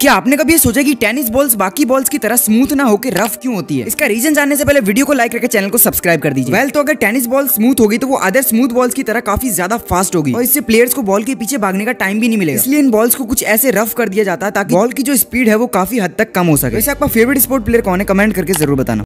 क्या आपने कभी ये सोचा कि टेनिस बॉल्स बाकी बॉल्स की तरह स्मूथ ना होकर रफ क्यों होती है इसका रीजन जानने से पहले वीडियो को लाइक करके चैनल को सब्सक्राइब कर दीजिए वेल तो अगर टेनिस बॉल स्मूथ होगी तो वो अदर स्मूथ बॉल्स की तरह काफी ज्यादा फास्ट होगी और इससे प्लेयर्स को बॉल के पीछे भागने का टाइम भी नहीं मिलेगा इसलिए इन बॉल्स को कुछ ऐसे रफ कर दिया जाता है ताकि बॉल की जो स्पीड है वो काफी हद तक कम हो सके वैसे आपका फेवरेट स्पोर्ट प्लेयर कौन है कमेंट करके जरूर बताना